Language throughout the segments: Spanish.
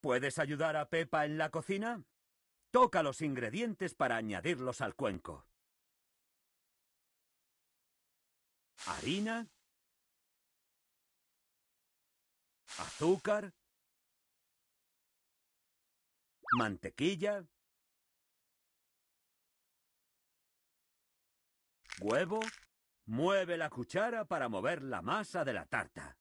¿Puedes ayudar a Pepa en la cocina? Toca los ingredientes para añadirlos al cuenco. Harina. Azúcar. Mantequilla. Huevo. Mueve la cuchara para mover la masa de la tarta.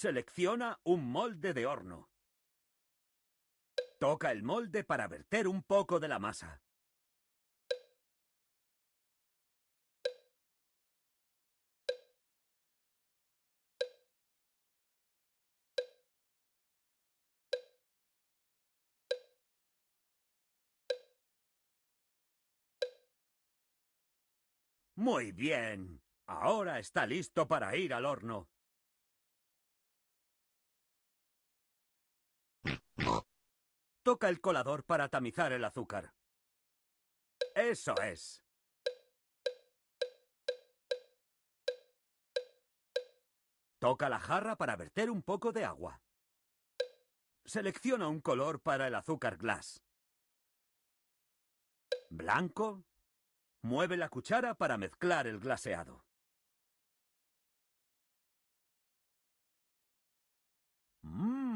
Selecciona un molde de horno. Toca el molde para verter un poco de la masa. Muy bien. Ahora está listo para ir al horno. Toca el colador para tamizar el azúcar. Eso es. Toca la jarra para verter un poco de agua. Selecciona un color para el azúcar glass. Blanco. Mueve la cuchara para mezclar el glaseado. Mmm.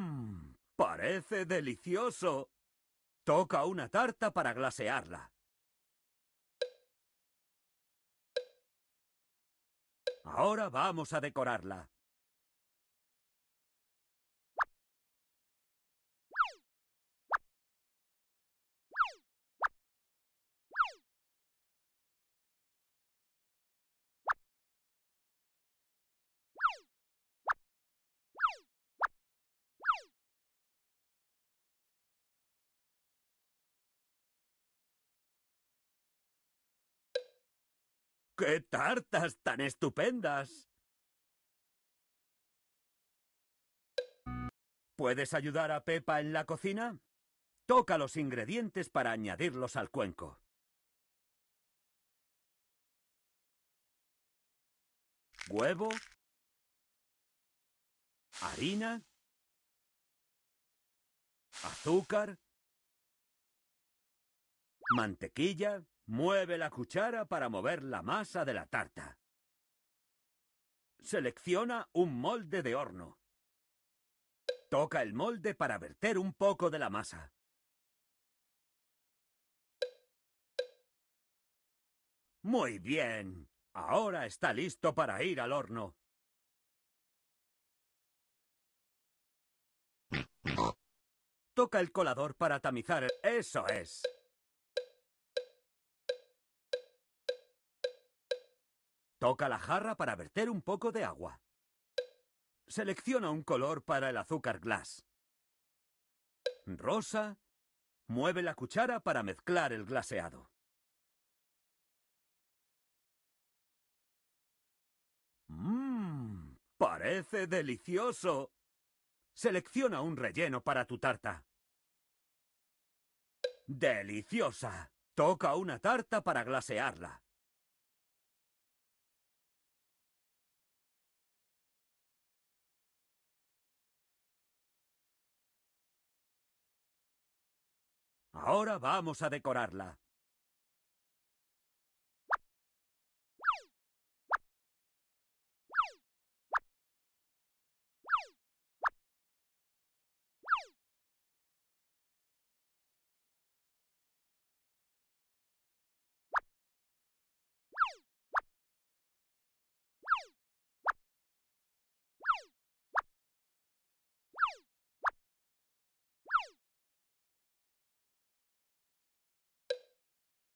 Parece delicioso. Toca una tarta para glasearla. Ahora vamos a decorarla. ¡Qué tartas tan estupendas! ¿Puedes ayudar a Pepa en la cocina? Toca los ingredientes para añadirlos al cuenco. Huevo. Harina. Azúcar. Mantequilla, mueve la cuchara para mover la masa de la tarta. Selecciona un molde de horno. Toca el molde para verter un poco de la masa. Muy bien. Ahora está listo para ir al horno. Toca el colador para tamizar. Eso es. Toca la jarra para verter un poco de agua. Selecciona un color para el azúcar glass. Rosa. Mueve la cuchara para mezclar el glaseado. Mmm, parece delicioso. Selecciona un relleno para tu tarta. ¡Deliciosa! Toca una tarta para glasearla. Ahora vamos a decorarla.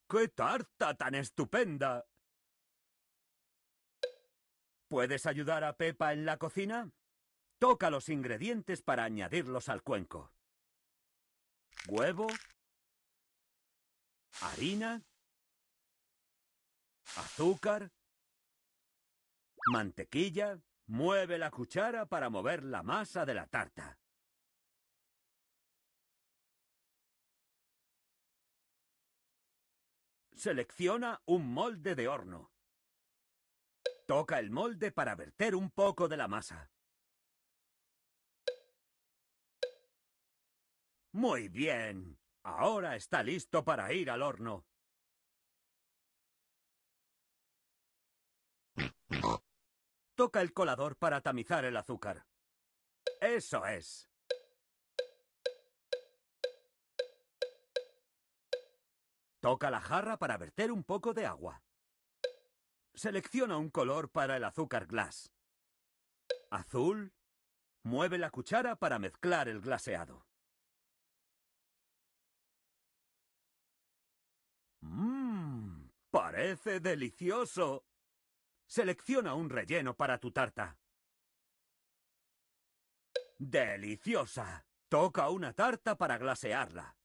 ¡Qué tarta tan estupenda! ¿Puedes ayudar a Pepa en la cocina? Toca los ingredientes para añadirlos al cuenco. Huevo, harina, azúcar, mantequilla. Mueve la cuchara para mover la masa de la tarta. Selecciona un molde de horno. Toca el molde para verter un poco de la masa. Muy bien. Ahora está listo para ir al horno. Toca el colador para tamizar el azúcar. Eso es. Toca la jarra para verter un poco de agua. Selecciona un color para el azúcar glass. Azul. Mueve la cuchara para mezclar el glaseado. Mmm, parece delicioso. Selecciona un relleno para tu tarta. ¡Deliciosa! Toca una tarta para glasearla.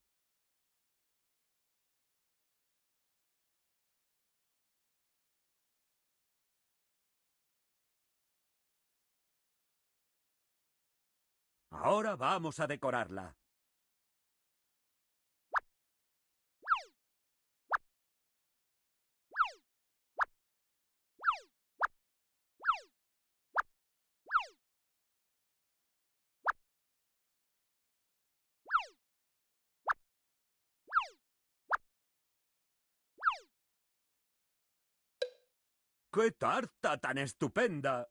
Ahora vamos a decorarla. ¡Qué tarta tan estupenda!